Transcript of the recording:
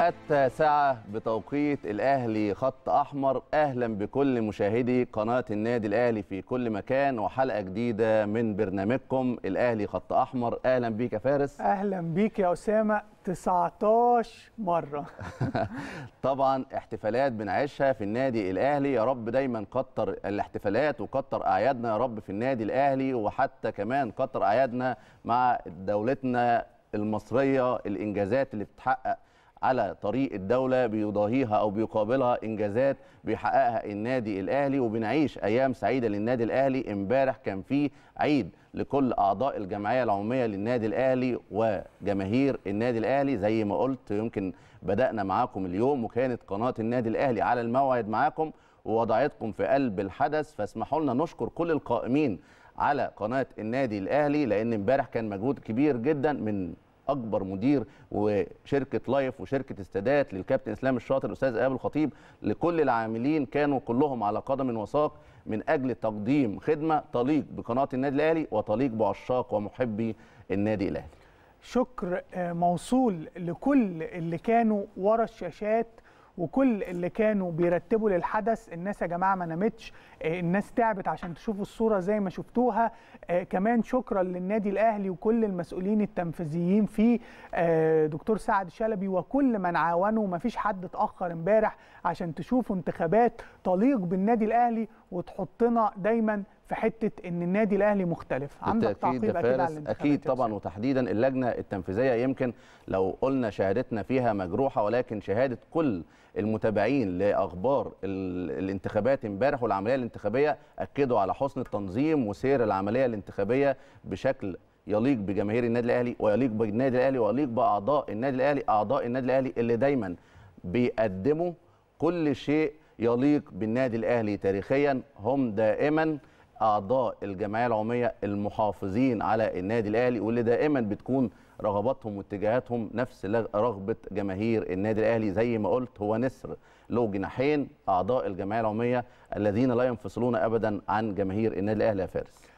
التاسعة بتوقيت الأهلي خط أحمر أهلا بكل مشاهدي قناة النادي الأهلي في كل مكان وحلقة جديدة من برنامجكم الأهلي خط أحمر أهلا بيك يا فارس أهلا بيك يا أسامة 19 مرة طبعا احتفالات بنعيشها في النادي الأهلي يا رب دايما كتر الاحتفالات وكتر أعيادنا يا رب في النادي الأهلي وحتى كمان كتر أعيادنا مع دولتنا المصرية الإنجازات اللي بتحقق على طريق الدوله بيضاهيها او بيقابلها انجازات بيحققها النادي الاهلي وبنعيش ايام سعيده للنادي الاهلي امبارح كان في عيد لكل اعضاء الجمعيه العموميه للنادي الاهلي وجماهير النادي الاهلي زي ما قلت يمكن بدانا معاكم اليوم وكانت قناه النادي الاهلي على الموعد معاكم ووضعتكم في قلب الحدث فاسمحوا لنا نشكر كل القائمين على قناه النادي الاهلي لان امبارح كان مجهود كبير جدا من اكبر مدير وشركه لايف وشركه استادات للكابتن اسلام الشاطر الاستاذ ايهاب الخطيب لكل العاملين كانوا كلهم على قدم وساق من اجل تقديم خدمه تليق بقناه النادي الاهلي وتليق بعشاق ومحبي النادي الاهلي شكر آه، موصول لكل اللي كانوا ورا الشاشات وكل اللي كانوا بيرتبوا للحدث الناس يا جماعه ما نامتش آه، الناس تعبت عشان تشوفوا الصوره زي ما شفتوها آه، كمان شكرا للنادي الاهلي وكل المسؤولين التنفيذيين فيه آه، دكتور سعد شلبي وكل من عاونوا ما فيش حد اتاخر امبارح عشان تشوفوا انتخابات تليق بالنادي الاهلي وتحطنا دايما في حته ان النادي الاهلي مختلف عندك تعقيب اكيد على اكيد طبعا وتحديدا اللجنه التنفيذيه يمكن لو قلنا شهادتنا فيها مجروحه ولكن شهاده كل المتابعين لاخبار الانتخابات امبارح والعمليه الانتخابيه اكدوا على حسن التنظيم وسير العمليه الانتخابيه بشكل يليق بجماهير النادي الاهلي ويليق بالنادي الاهلي ويليق باعضاء النادي الاهلي اعضاء النادي الاهلي اللي دايما بيقدموا كل شيء يليق بالنادي الاهلي تاريخيا هم دائما اعضاء الجمعيه العموميه المحافظين على النادي الاهلي واللي دائما بتكون رغباتهم واتجاهاتهم نفس رغبه جماهير النادي الاهلي زي ما قلت هو نسر له جناحين اعضاء الجمعيه العموميه الذين لا ينفصلون ابدا عن جماهير النادي الاهلي يا فارس